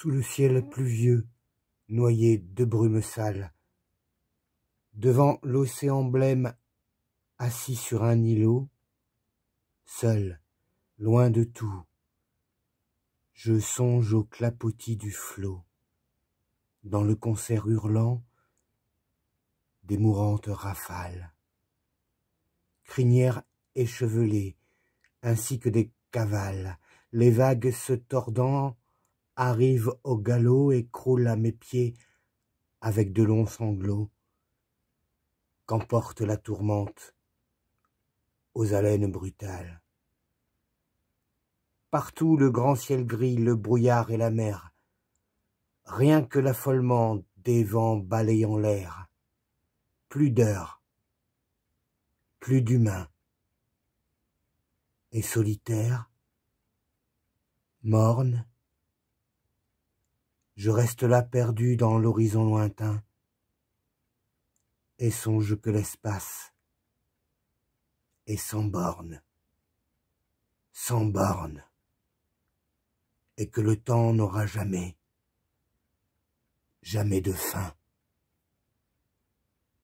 sous le ciel pluvieux, noyé de brumes sales. Devant l'océan blême, assis sur un îlot, seul, loin de tout, je songe au clapotis du flot, dans le concert hurlant des mourantes rafales. Crinières échevelées, ainsi que des cavales, les vagues se tordant arrive au galop et croule à mes pieds avec de longs sanglots qu'emporte la tourmente aux haleines brutales. Partout le grand ciel gris, le brouillard et la mer, rien que l'affolement des vents balayant l'air. Plus d'heures, plus d'humains, et solitaire, morne, je reste là perdu dans l'horizon lointain, et songe que l'espace est sans borne, sans borne, et que le temps n'aura jamais, jamais de fin.